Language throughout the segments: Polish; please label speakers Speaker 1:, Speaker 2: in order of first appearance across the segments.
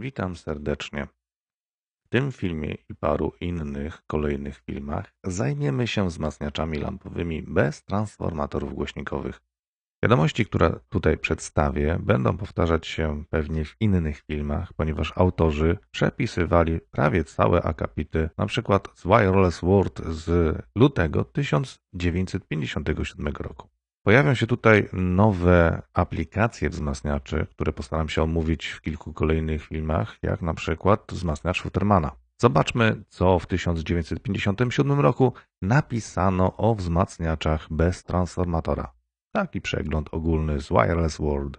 Speaker 1: Witam serdecznie. W tym filmie i paru innych kolejnych filmach zajmiemy się wzmacniaczami lampowymi bez transformatorów głośnikowych. Wiadomości, które tutaj przedstawię, będą powtarzać się pewnie w innych filmach, ponieważ autorzy przepisywali prawie całe akapity, np. z Wireless World z lutego 1957 roku. Pojawią się tutaj nowe aplikacje wzmacniaczy, które postaram się omówić w kilku kolejnych filmach, jak na przykład wzmacniacz Futtermana. Zobaczmy, co w 1957 roku napisano o wzmacniaczach bez transformatora. Taki przegląd ogólny z Wireless World.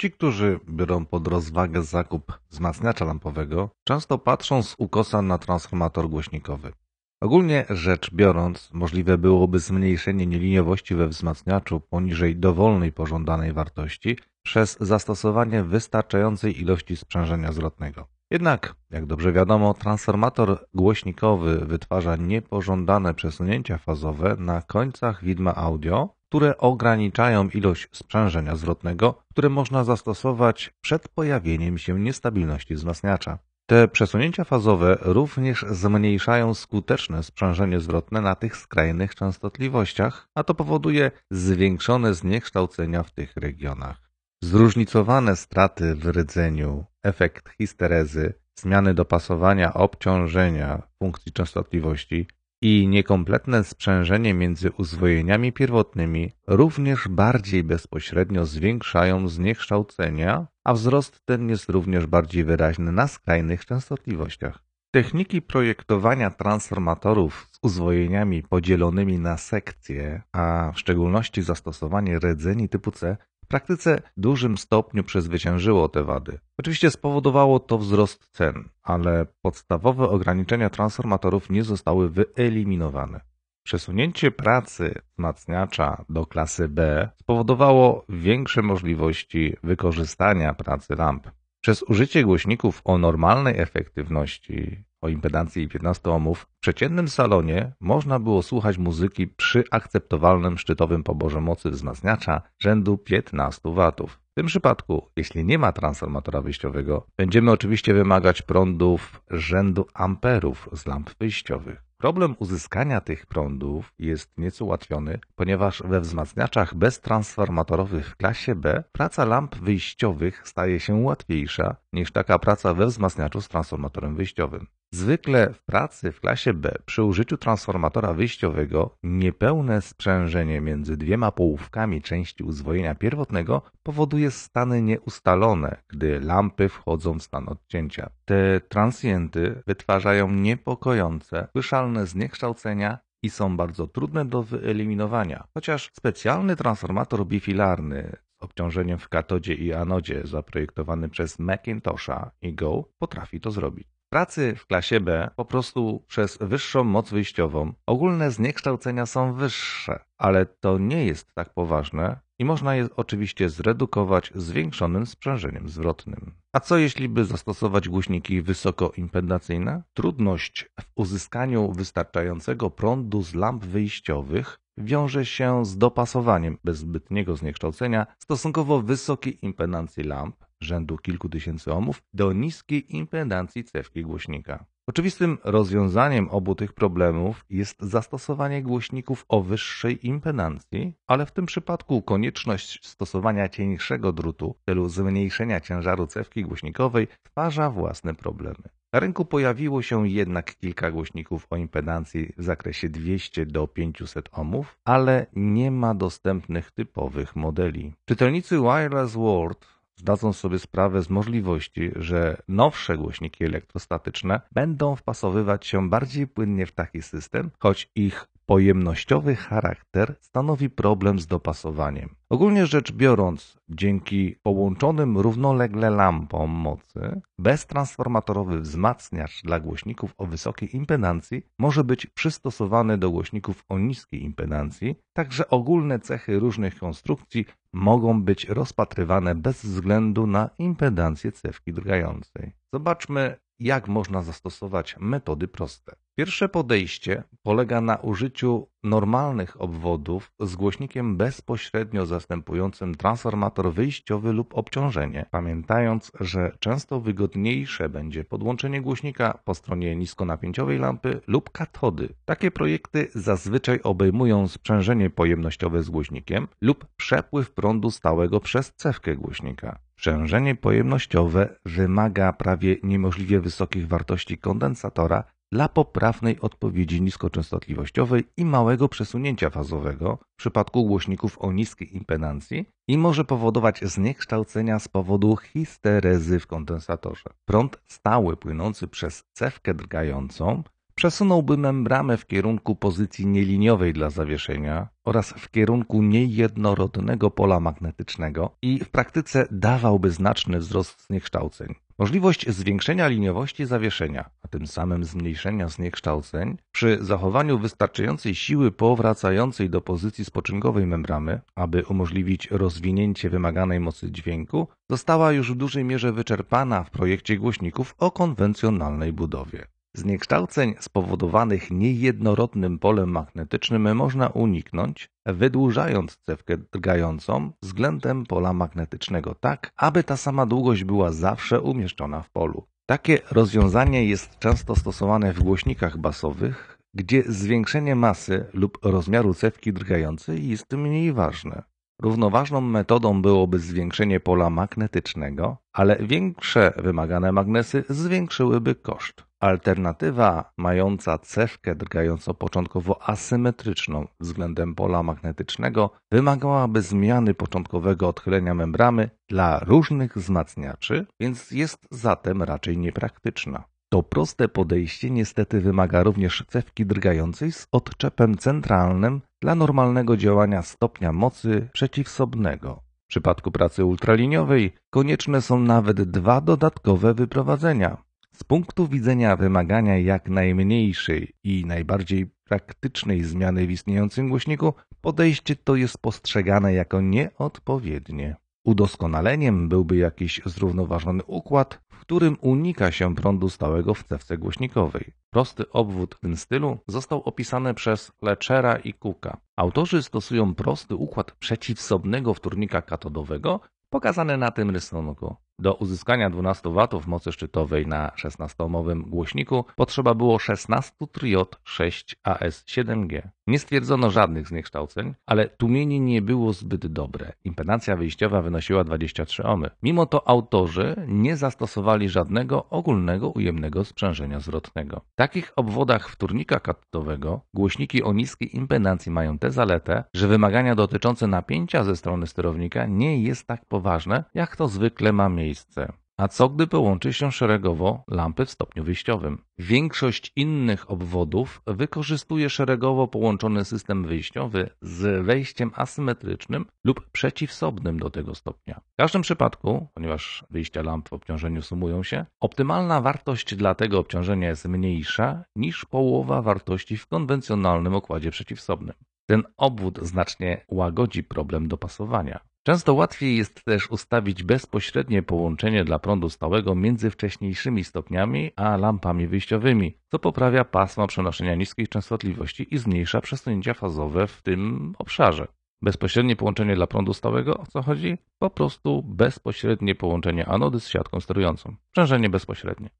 Speaker 1: Ci, którzy biorą pod rozwagę zakup wzmacniacza lampowego, często patrzą z ukosa na transformator głośnikowy. Ogólnie rzecz biorąc, możliwe byłoby zmniejszenie nieliniowości we wzmacniaczu poniżej dowolnej pożądanej wartości przez zastosowanie wystarczającej ilości sprzężenia zwrotnego. Jednak, jak dobrze wiadomo, transformator głośnikowy wytwarza niepożądane przesunięcia fazowe na końcach widma audio, które ograniczają ilość sprzężenia zwrotnego, które można zastosować przed pojawieniem się niestabilności wzmacniacza. Te przesunięcia fazowe również zmniejszają skuteczne sprzężenie zwrotne na tych skrajnych częstotliwościach, a to powoduje zwiększone zniekształcenia w tych regionach. Zróżnicowane straty w rdzeniu, efekt histerezy, zmiany dopasowania obciążenia funkcji częstotliwości i niekompletne sprzężenie między uzwojeniami pierwotnymi również bardziej bezpośrednio zwiększają zniekształcenia, a wzrost ten jest również bardziej wyraźny na skrajnych częstotliwościach. Techniki projektowania transformatorów z uzwojeniami podzielonymi na sekcje, a w szczególności zastosowanie rdzeni typu C w praktyce w dużym stopniu przezwyciężyło te wady. Oczywiście spowodowało to wzrost cen, ale podstawowe ograniczenia transformatorów nie zostały wyeliminowane. Przesunięcie pracy wzmacniacza do klasy B spowodowało większe możliwości wykorzystania pracy lamp. Przez użycie głośników o normalnej efektywności o impedancji i 15 ohmów, w przeciętnym salonie można było słuchać muzyki przy akceptowalnym szczytowym poborze mocy wzmacniacza rzędu 15 W. W tym przypadku, jeśli nie ma transformatora wyjściowego, będziemy oczywiście wymagać prądów rzędu amperów z lamp wyjściowych. Problem uzyskania tych prądów jest nieco ułatwiony, ponieważ we wzmacniaczach beztransformatorowych w klasie B praca lamp wyjściowych staje się łatwiejsza niż taka praca we wzmacniaczu z transformatorem wyjściowym. Zwykle w pracy w klasie B przy użyciu transformatora wyjściowego niepełne sprzężenie między dwiema połówkami części uzwojenia pierwotnego powoduje stany nieustalone, gdy lampy wchodzą w stan odcięcia. Te transjenty wytwarzają niepokojące, słyszalne zniekształcenia i są bardzo trudne do wyeliminowania, chociaż specjalny transformator bifilarny obciążeniem w katodzie i anodzie zaprojektowany przez Macintosha i Go potrafi to zrobić pracy w klasie B po prostu przez wyższą moc wyjściową ogólne zniekształcenia są wyższe, ale to nie jest tak poważne i można je oczywiście zredukować zwiększonym sprzężeniem zwrotnym. A co jeśli by zastosować głośniki wysokoimpedacyjne? Trudność w uzyskaniu wystarczającego prądu z lamp wyjściowych wiąże się z dopasowaniem bez zbytniego zniekształcenia stosunkowo wysokiej impedancji lamp rzędu kilku tysięcy ohmów do niskiej impedancji cewki głośnika. Oczywistym rozwiązaniem obu tych problemów jest zastosowanie głośników o wyższej impedancji, ale w tym przypadku konieczność stosowania cieńszego drutu w celu zmniejszenia ciężaru cewki głośnikowej stwarza własne problemy. Na rynku pojawiło się jednak kilka głośników o impedancji w zakresie 200 do 500 ohmów, ale nie ma dostępnych typowych modeli. Czytelnicy Wireless World zdadzą sobie sprawę z możliwości, że nowsze głośniki elektrostatyczne będą wpasowywać się bardziej płynnie w taki system, choć ich pojemnościowy charakter stanowi problem z dopasowaniem. Ogólnie rzecz biorąc, dzięki połączonym równolegle lampom mocy, beztransformatorowy wzmacniacz dla głośników o wysokiej impedancji może być przystosowany do głośników o niskiej impedancji, także ogólne cechy różnych konstrukcji mogą być rozpatrywane bez względu na impedancję cewki drgającej. Zobaczmy jak można zastosować metody proste. Pierwsze podejście polega na użyciu normalnych obwodów z głośnikiem bezpośrednio zastępującym transformator wyjściowy lub obciążenie, pamiętając, że często wygodniejsze będzie podłączenie głośnika po stronie niskonapięciowej lampy lub katody. Takie projekty zazwyczaj obejmują sprzężenie pojemnościowe z głośnikiem lub przepływ prądu stałego przez cewkę głośnika. Sprzężenie pojemnościowe wymaga prawie niemożliwie wysokich wartości kondensatora dla poprawnej odpowiedzi niskoczęstotliwościowej i małego przesunięcia fazowego w przypadku głośników o niskiej impedancji i może powodować zniekształcenia z powodu histerezy w kondensatorze. Prąd stały płynący przez cewkę drgającą przesunąłby membramę w kierunku pozycji nieliniowej dla zawieszenia oraz w kierunku niejednorodnego pola magnetycznego i w praktyce dawałby znaczny wzrost zniekształceń. Możliwość zwiększenia liniowości zawieszenia, a tym samym zmniejszenia zniekształceń, przy zachowaniu wystarczającej siły powracającej do pozycji spoczynkowej membramy, aby umożliwić rozwinięcie wymaganej mocy dźwięku, została już w dużej mierze wyczerpana w projekcie głośników o konwencjonalnej budowie. Zniekształceń spowodowanych niejednorodnym polem magnetycznym można uniknąć, wydłużając cewkę drgającą względem pola magnetycznego tak, aby ta sama długość była zawsze umieszczona w polu. Takie rozwiązanie jest często stosowane w głośnikach basowych, gdzie zwiększenie masy lub rozmiaru cewki drgającej jest mniej ważne. Równoważną metodą byłoby zwiększenie pola magnetycznego, ale większe wymagane magnesy zwiększyłyby koszt. Alternatywa mająca cewkę drgająco początkowo asymetryczną względem pola magnetycznego wymagałaby zmiany początkowego odchylenia membramy dla różnych wzmacniaczy, więc jest zatem raczej niepraktyczna. To proste podejście niestety wymaga również cewki drgającej z odczepem centralnym dla normalnego działania stopnia mocy przeciwsobnego. W przypadku pracy ultraliniowej konieczne są nawet dwa dodatkowe wyprowadzenia. Z punktu widzenia wymagania jak najmniejszej i najbardziej praktycznej zmiany w istniejącym głośniku, podejście to jest postrzegane jako nieodpowiednie. Udoskonaleniem byłby jakiś zrównoważony układ, którym unika się prądu stałego w cewce głośnikowej. Prosty obwód tym stylu został opisany przez Lechera i Cooka. Autorzy stosują prosty układ przeciwsobnego wtórnika katodowego pokazany na tym rysunku. Do uzyskania 12 W mocy szczytowej na 16 omowym głośniku potrzeba było 16 triod 6AS7G. Nie stwierdzono żadnych zniekształceń, ale tłumienie nie było zbyt dobre. Impedancja wyjściowa wynosiła 23 ohmy. Mimo to autorzy nie zastosowali żadnego ogólnego ujemnego sprzężenia zwrotnego. W takich obwodach wtórnika katodowego głośniki o niskiej impedancji mają tę zaletę, że wymagania dotyczące napięcia ze strony sterownika nie jest tak poważne, jak to zwykle ma miejsce miejsce. A co gdy połączy się szeregowo lampy w stopniu wyjściowym? Większość innych obwodów wykorzystuje szeregowo połączony system wyjściowy z wejściem asymetrycznym lub przeciwsobnym do tego stopnia. W każdym przypadku, ponieważ wyjścia lamp w obciążeniu sumują się, optymalna wartość dla tego obciążenia jest mniejsza niż połowa wartości w konwencjonalnym okładzie przeciwsobnym. Ten obwód znacznie łagodzi problem dopasowania. Często łatwiej jest też ustawić bezpośrednie połączenie dla prądu stałego między wcześniejszymi stopniami a lampami wyjściowymi, co poprawia pasmo przenoszenia niskiej częstotliwości i zmniejsza przesunięcia fazowe w tym obszarze. Bezpośrednie połączenie dla prądu stałego, o co chodzi? Po prostu bezpośrednie połączenie anody z siatką sterującą. Sprzężenie bezpośrednie.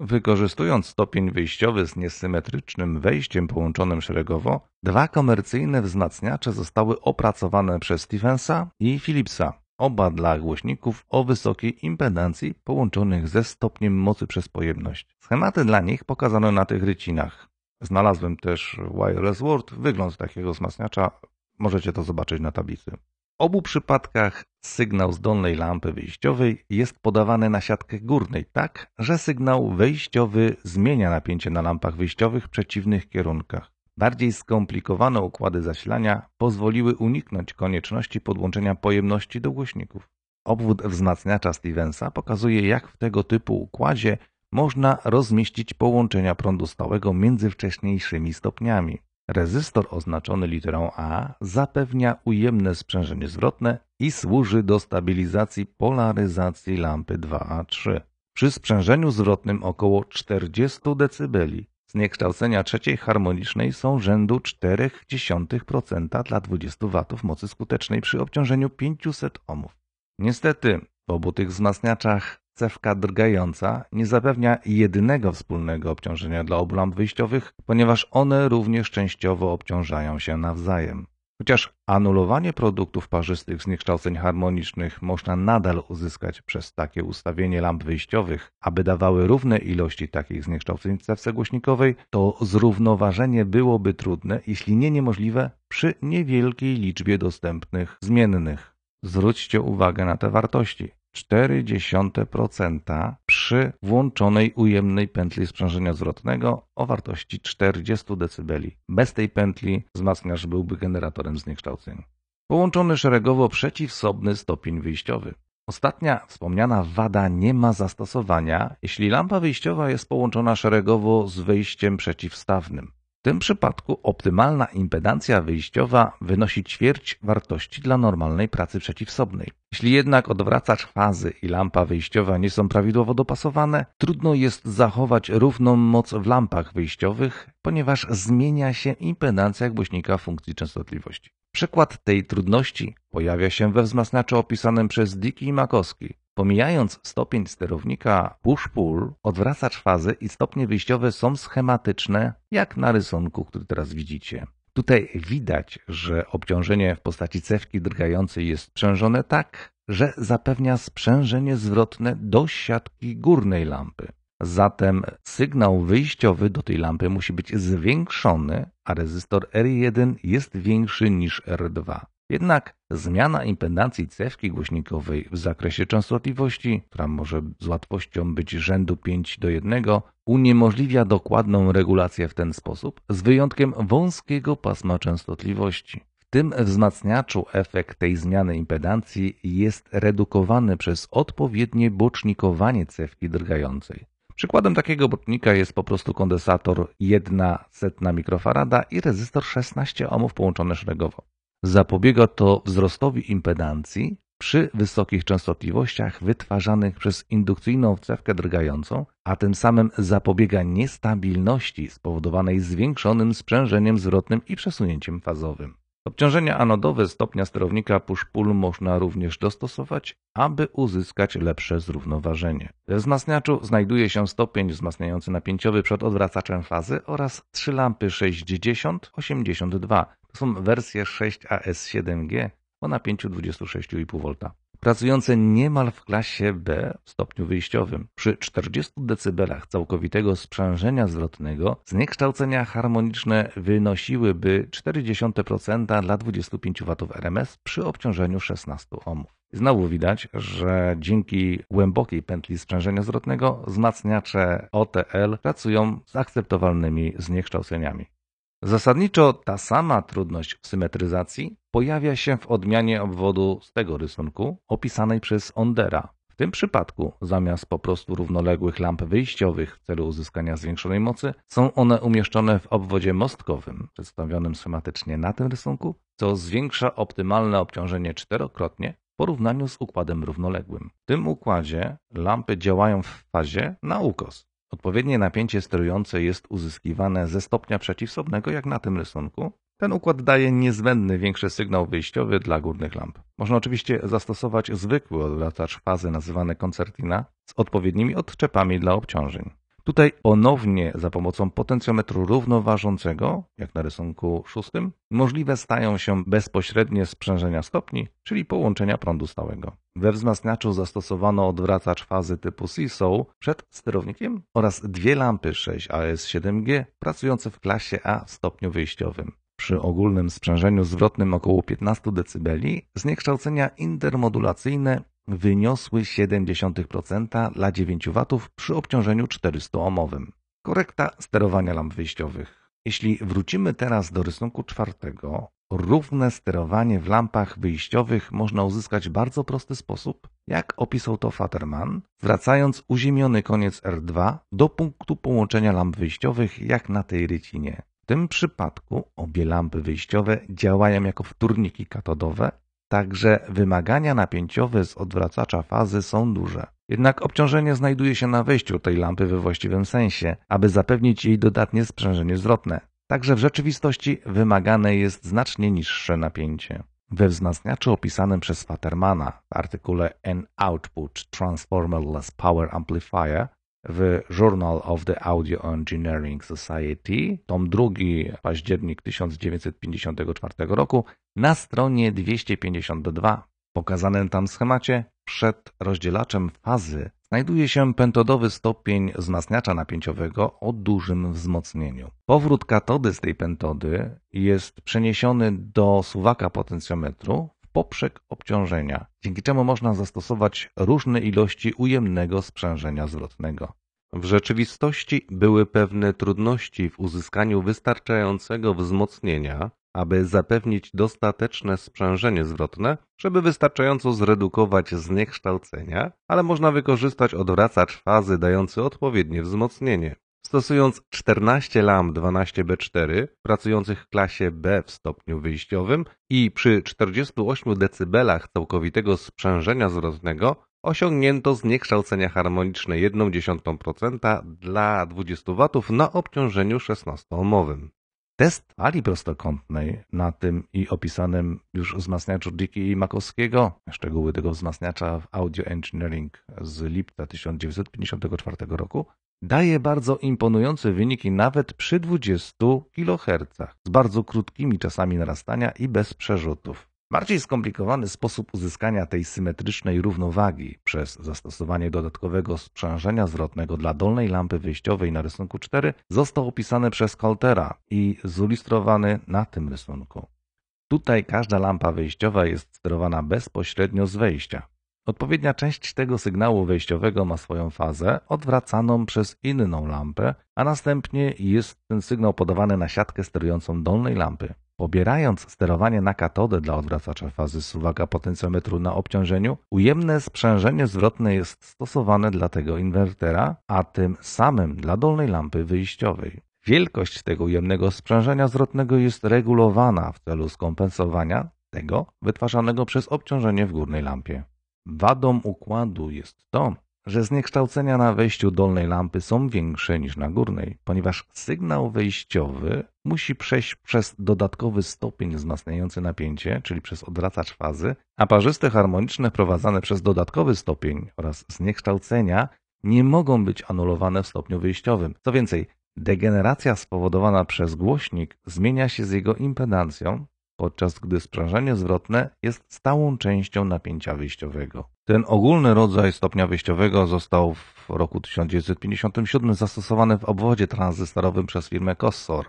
Speaker 1: Wykorzystując stopień wyjściowy z niesymetrycznym wejściem połączonym szeregowo, dwa komercyjne wzmacniacze zostały opracowane przez Stephensa i Philipsa, oba dla głośników o wysokiej impedancji połączonych ze stopniem mocy przez pojemność. Schematy dla nich pokazano na tych rycinach. Znalazłem też Wireless World, wygląd takiego wzmacniacza, możecie to zobaczyć na tablicy obu przypadkach sygnał z dolnej lampy wyjściowej jest podawany na siatkę górnej tak, że sygnał wejściowy zmienia napięcie na lampach wyjściowych w przeciwnych kierunkach. Bardziej skomplikowane układy zasilania pozwoliły uniknąć konieczności podłączenia pojemności do głośników. Obwód wzmacniacza Stevensa pokazuje, jak w tego typu układzie można rozmieścić połączenia prądu stałego między wcześniejszymi stopniami. Rezystor oznaczony literą A zapewnia ujemne sprzężenie zwrotne i służy do stabilizacji polaryzacji lampy 2A3. Przy sprzężeniu zwrotnym około 40 dB zniekształcenia trzeciej harmonicznej są rzędu 0,4% dla 20 W mocy skutecznej przy obciążeniu 500 ohmów. Niestety, w obu tych wzmacniaczach cewka drgająca nie zapewnia jedynego wspólnego obciążenia dla obu lamp wyjściowych, ponieważ one również częściowo obciążają się nawzajem. Chociaż anulowanie produktów parzystych zniekształceń harmonicznych można nadal uzyskać przez takie ustawienie lamp wyjściowych, aby dawały równe ilości takich zniekształceń w cewce głośnikowej, to zrównoważenie byłoby trudne, jeśli nie niemożliwe, przy niewielkiej liczbie dostępnych zmiennych. Zwróćcie uwagę na te wartości. 0,4% przy włączonej ujemnej pętli sprzężenia zwrotnego o wartości 40 dB. Bez tej pętli wzmacniacz byłby generatorem zniekształceń. Połączony szeregowo przeciwsobny stopień wyjściowy. Ostatnia wspomniana wada nie ma zastosowania, jeśli lampa wyjściowa jest połączona szeregowo z wyjściem przeciwstawnym. W tym przypadku optymalna impedancja wyjściowa wynosi ćwierć wartości dla normalnej pracy przeciwsobnej. Jeśli jednak odwracacz fazy i lampa wyjściowa nie są prawidłowo dopasowane, trudno jest zachować równą moc w lampach wyjściowych, ponieważ zmienia się impedancja głośnika funkcji częstotliwości. Przykład tej trudności pojawia się we wzmacniaczu opisanym przez Dicki i Makowski. Pomijając stopień sterownika push-pull, odwracacz fazy i stopnie wyjściowe są schematyczne, jak na rysunku, który teraz widzicie. Tutaj widać, że obciążenie w postaci cewki drgającej jest sprzężone tak, że zapewnia sprzężenie zwrotne do siatki górnej lampy. Zatem sygnał wyjściowy do tej lampy musi być zwiększony, a rezystor R1 jest większy niż R2. Jednak zmiana impedancji cewki głośnikowej w zakresie częstotliwości, która może z łatwością być rzędu 5 do 1, uniemożliwia dokładną regulację w ten sposób, z wyjątkiem wąskiego pasma częstotliwości. W tym wzmacniaczu efekt tej zmiany impedancji jest redukowany przez odpowiednie bocznikowanie cewki drgającej. Przykładem takiego bocznika jest po prostu kondensator 1 setna mikrofarada i rezystor 16 ohmów połączony szeregowo. Zapobiega to wzrostowi impedancji przy wysokich częstotliwościach wytwarzanych przez indukcyjną cewkę drgającą, a tym samym zapobiega niestabilności spowodowanej zwiększonym sprzężeniem zwrotnym i przesunięciem fazowym. Obciążenia anodowe stopnia sterownika push-pull można również dostosować, aby uzyskać lepsze zrównoważenie. We wzmacniaczu znajduje się stopień wzmacniający napięciowy przed odwracaczem fazy oraz trzy lampy 60-82, to są wersje 6AS7G o napięciu 26,5 V. Pracujące niemal w klasie B w stopniu wyjściowym, przy 40 dB całkowitego sprzężenia zwrotnego, zniekształcenia harmoniczne wynosiłyby 0,4% dla 25 W RMS przy obciążeniu 16 ohm. Znowu widać, że dzięki głębokiej pętli sprzężenia zwrotnego wzmacniacze OTL pracują z akceptowalnymi zniekształceniami. Zasadniczo ta sama trudność w symetryzacji pojawia się w odmianie obwodu z tego rysunku opisanej przez Ondera. W tym przypadku zamiast po prostu równoległych lamp wyjściowych w celu uzyskania zwiększonej mocy, są one umieszczone w obwodzie mostkowym, przedstawionym schematycznie na tym rysunku, co zwiększa optymalne obciążenie czterokrotnie w porównaniu z układem równoległym. W tym układzie lampy działają w fazie na ukos, Odpowiednie napięcie sterujące jest uzyskiwane ze stopnia przeciwsobnego, jak na tym rysunku. Ten układ daje niezbędny większy sygnał wyjściowy dla górnych lamp. Można oczywiście zastosować zwykły odwracacz fazy nazywany koncertina z odpowiednimi odczepami dla obciążeń. Tutaj ponownie za pomocą potencjometru równoważącego, jak na rysunku szóstym, możliwe stają się bezpośrednie sprzężenia stopni, czyli połączenia prądu stałego. We wzmacniaczu zastosowano odwracacz fazy typu CISO przed sterownikiem oraz dwie lampy 6AS7G pracujące w klasie A w stopniu wyjściowym. Przy ogólnym sprzężeniu zwrotnym około 15 dB zniekształcenia intermodulacyjne wyniosły 0,7% dla 9 W przy obciążeniu 400-ohmowym. Korekta sterowania lamp wyjściowych. Jeśli wrócimy teraz do rysunku czwartego, Równe sterowanie w lampach wyjściowych można uzyskać w bardzo prosty sposób, jak opisał to Fatterman, wracając uziemiony koniec R2 do punktu połączenia lamp wyjściowych jak na tej rycinie. W tym przypadku obie lampy wyjściowe działają jako wtórniki katodowe, także wymagania napięciowe z odwracacza fazy są duże. Jednak obciążenie znajduje się na wejściu tej lampy we właściwym sensie, aby zapewnić jej dodatnie sprzężenie zwrotne. Także w rzeczywistości wymagane jest znacznie niższe napięcie. We wzmacniaczu opisanym przez Watermana w artykule An Output Transformerless Power Amplifier w Journal of the Audio Engineering Society, tom 2, październik 1954 roku, na stronie 252, pokazanym tam schemacie, przed rozdzielaczem fazy znajduje się pentodowy stopień wzmacniacza napięciowego o dużym wzmocnieniu. Powrót katody z tej pentody jest przeniesiony do suwaka potencjometru w poprzek obciążenia, dzięki czemu można zastosować różne ilości ujemnego sprzężenia zwrotnego. W rzeczywistości były pewne trudności w uzyskaniu wystarczającego wzmocnienia aby zapewnić dostateczne sprzężenie zwrotne, żeby wystarczająco zredukować zniekształcenia, ale można wykorzystać odwracacz fazy dający odpowiednie wzmocnienie. Stosując 14 lam 12B4 pracujących w klasie B w stopniu wyjściowym i przy 48 dB całkowitego sprzężenia zwrotnego osiągnięto zniekształcenia harmoniczne 0,1% dla 20 W na obciążeniu 16-ohmowym. Test ali prostokątnej na tym i opisanym już wzmacniaczu Dickie i Makowskiego, szczegóły tego wzmacniacza w Audio Engineering z lipca 1954 roku, daje bardzo imponujące wyniki nawet przy 20 kHz, z bardzo krótkimi czasami narastania i bez przerzutów. Bardziej skomplikowany sposób uzyskania tej symetrycznej równowagi przez zastosowanie dodatkowego sprzężenia zwrotnego dla dolnej lampy wyjściowej na rysunku 4 został opisany przez Coltera i zilustrowany na tym rysunku. Tutaj każda lampa wyjściowa jest sterowana bezpośrednio z wejścia. Odpowiednia część tego sygnału wejściowego ma swoją fazę odwracaną przez inną lampę, a następnie jest ten sygnał podawany na siatkę sterującą dolnej lampy. Pobierając sterowanie na katodę dla odwracacza fazy uwaga potencjometru na obciążeniu, ujemne sprzężenie zwrotne jest stosowane dla tego inwertera, a tym samym dla dolnej lampy wyjściowej. Wielkość tego ujemnego sprzężenia zwrotnego jest regulowana w celu skompensowania tego wytwarzanego przez obciążenie w górnej lampie. Wadą układu jest to, że zniekształcenia na wejściu dolnej lampy są większe niż na górnej, ponieważ sygnał wejściowy musi przejść przez dodatkowy stopień wzmacniający napięcie, czyli przez odwracacz fazy, a parzyste harmoniczne wprowadzane przez dodatkowy stopień oraz zniekształcenia nie mogą być anulowane w stopniu wyjściowym. Co więcej, degeneracja spowodowana przez głośnik zmienia się z jego impedancją, podczas gdy sprzężenie zwrotne jest stałą częścią napięcia wyjściowego. Ten ogólny rodzaj stopnia wyjściowego został w roku 1957 zastosowany w obwodzie tranzystorowym przez firmę Cossor.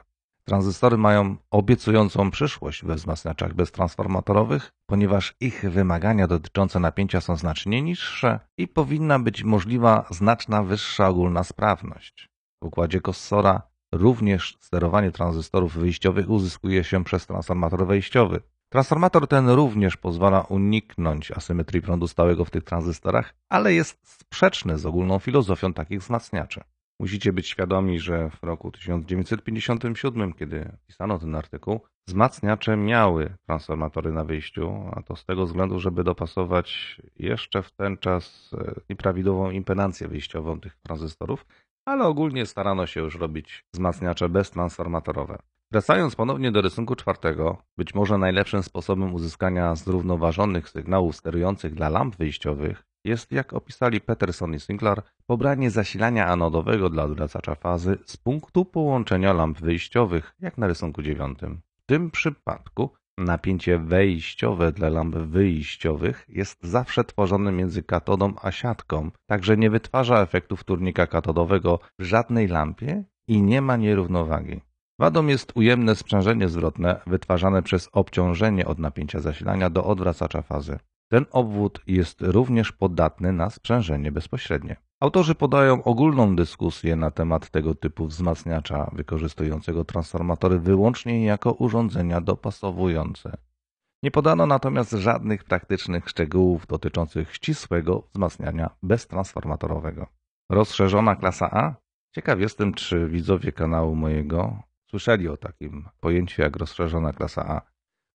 Speaker 1: Tranzystory mają obiecującą przyszłość we wzmacniaczach beztransformatorowych, ponieważ ich wymagania dotyczące napięcia są znacznie niższe i powinna być możliwa znaczna wyższa ogólna sprawność. W układzie Kossora Również sterowanie tranzystorów wyjściowych uzyskuje się przez transformator wejściowy. Transformator ten również pozwala uniknąć asymetrii prądu stałego w tych tranzystorach, ale jest sprzeczny z ogólną filozofią takich wzmacniaczy. Musicie być świadomi, że w roku 1957, kiedy pisano ten artykuł, wzmacniacze miały transformatory na wyjściu, a to z tego względu, żeby dopasować jeszcze w ten czas e, nieprawidłową impedancję wyjściową tych tranzystorów, ale ogólnie starano się już robić wzmacniacze beztransformatorowe. Wracając ponownie do rysunku czwartego, być może najlepszym sposobem uzyskania zrównoważonych sygnałów sterujących dla lamp wyjściowych jest, jak opisali Peterson i Sinclair, pobranie zasilania anodowego dla odwracacza fazy z punktu połączenia lamp wyjściowych, jak na rysunku dziewiątym. W tym przypadku Napięcie wejściowe dla lamp wyjściowych jest zawsze tworzone między katodą a siatką, także nie wytwarza efektu wtórnika katodowego w żadnej lampie i nie ma nierównowagi. Wadą jest ujemne sprzężenie zwrotne wytwarzane przez obciążenie od napięcia zasilania do odwracacza fazy. Ten obwód jest również podatny na sprzężenie bezpośrednie. Autorzy podają ogólną dyskusję na temat tego typu wzmacniacza, wykorzystującego transformatory wyłącznie jako urządzenia dopasowujące. Nie podano natomiast żadnych praktycznych szczegółów dotyczących ścisłego wzmacniania beztransformatorowego. Rozszerzona klasa A? Ciekaw jestem, czy widzowie kanału mojego słyszeli o takim pojęciu jak rozszerzona klasa A.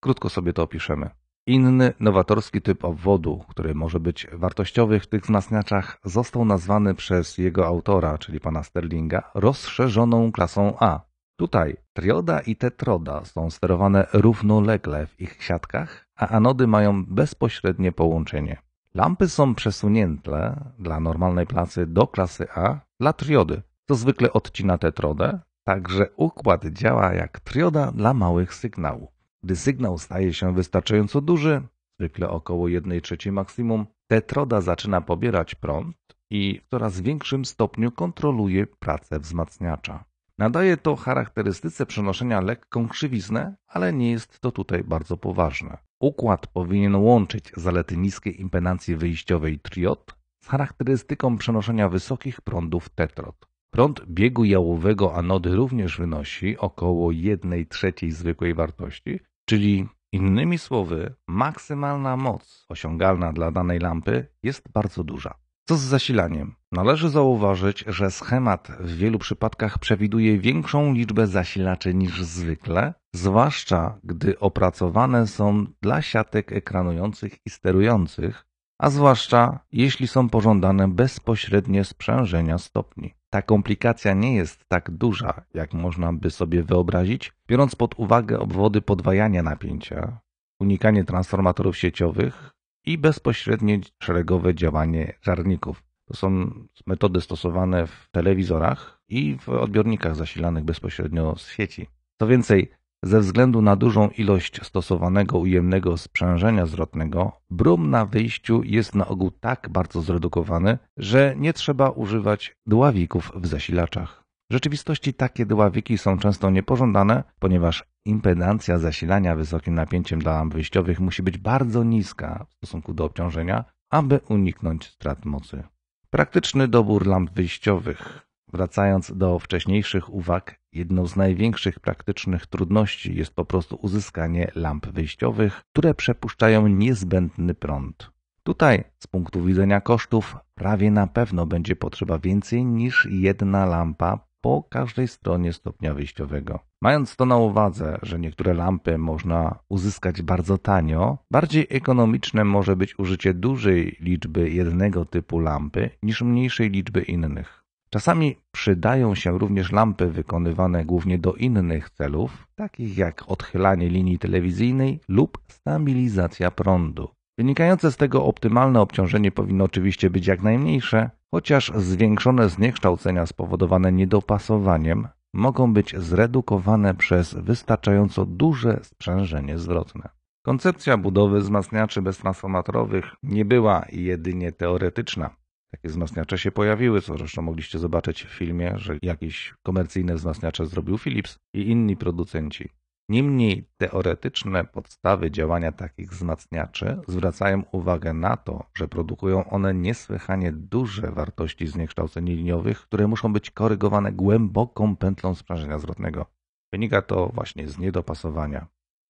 Speaker 1: Krótko sobie to opiszemy. Inny nowatorski typ obwodu, który może być wartościowy w tych wzmacniaczach, został nazwany przez jego autora, czyli pana Sterlinga, rozszerzoną klasą A. Tutaj trioda i tetroda są sterowane równolegle w ich siatkach, a anody mają bezpośrednie połączenie. Lampy są przesunięte dla normalnej pracy do klasy A dla triody, co zwykle odcina tetrodę, także układ działa jak trioda dla małych sygnałów. Gdy sygnał staje się wystarczająco duży, zwykle około 1 trzeciej maksimum, tetroda zaczyna pobierać prąd i w coraz większym stopniu kontroluje pracę wzmacniacza. Nadaje to charakterystyce przenoszenia lekką krzywiznę, ale nie jest to tutaj bardzo poważne. Układ powinien łączyć zalety niskiej impedancji wyjściowej triod z charakterystyką przenoszenia wysokich prądów tetrod. Prąd biegu jałowego anody również wynosi około 1 trzeciej zwykłej wartości, czyli innymi słowy maksymalna moc osiągalna dla danej lampy jest bardzo duża. Co z zasilaniem? Należy zauważyć, że schemat w wielu przypadkach przewiduje większą liczbę zasilaczy niż zwykle, zwłaszcza gdy opracowane są dla siatek ekranujących i sterujących, a zwłaszcza jeśli są pożądane bezpośrednie sprzężenia stopni. Ta komplikacja nie jest tak duża, jak można by sobie wyobrazić, biorąc pod uwagę obwody podwajania napięcia, unikanie transformatorów sieciowych i bezpośrednie szeregowe działanie żarników. To są metody stosowane w telewizorach i w odbiornikach zasilanych bezpośrednio z sieci. Co więcej, ze względu na dużą ilość stosowanego ujemnego sprzężenia zwrotnego, brum na wyjściu jest na ogół tak bardzo zredukowany, że nie trzeba używać dławików w zasilaczach. W rzeczywistości takie dławiki są często niepożądane, ponieważ impedancja zasilania wysokim napięciem dla lamp wyjściowych musi być bardzo niska w stosunku do obciążenia, aby uniknąć strat mocy. Praktyczny dobór lamp wyjściowych Wracając do wcześniejszych uwag, Jedną z największych praktycznych trudności jest po prostu uzyskanie lamp wyjściowych, które przepuszczają niezbędny prąd. Tutaj, z punktu widzenia kosztów, prawie na pewno będzie potrzeba więcej niż jedna lampa po każdej stronie stopnia wyjściowego. Mając to na uwadze, że niektóre lampy można uzyskać bardzo tanio, bardziej ekonomiczne może być użycie dużej liczby jednego typu lampy niż mniejszej liczby innych. Czasami przydają się również lampy wykonywane głównie do innych celów, takich jak odchylanie linii telewizyjnej lub stabilizacja prądu. Wynikające z tego optymalne obciążenie powinno oczywiście być jak najmniejsze, chociaż zwiększone zniekształcenia spowodowane niedopasowaniem mogą być zredukowane przez wystarczająco duże sprzężenie zwrotne. Koncepcja budowy wzmacniaczy beztransformatorowych nie była jedynie teoretyczna takie wzmacniacze się pojawiły, co zresztą mogliście zobaczyć w filmie, że jakieś komercyjne wzmacniacze zrobił Philips i inni producenci. Niemniej teoretyczne podstawy działania takich wzmacniaczy zwracają uwagę na to, że produkują one niesłychanie duże wartości zniekształceń liniowych, które muszą być korygowane głęboką pętlą sprzężenia zwrotnego. Wynika to właśnie z niedopasowania.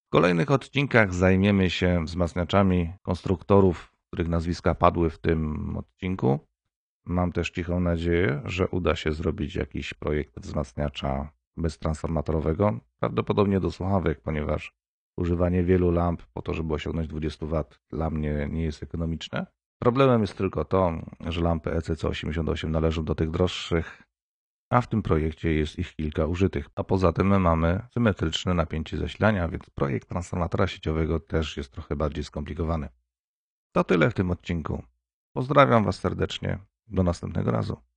Speaker 1: W kolejnych odcinkach zajmiemy się wzmacniaczami konstruktorów, których nazwiska padły w tym odcinku, Mam też cichą nadzieję, że uda się zrobić jakiś projekt wzmacniacza beztransformatorowego, prawdopodobnie do słuchawek, ponieważ używanie wielu lamp po to, żeby osiągnąć 20 W dla mnie nie jest ekonomiczne. Problemem jest tylko to, że lampy ECC88 należą do tych droższych, a w tym projekcie jest ich kilka użytych. A poza tym mamy symetryczne napięcie zasilania, więc projekt transformatora sieciowego też jest trochę bardziej skomplikowany. To tyle w tym odcinku. Pozdrawiam Was serdecznie. Do następnego razu.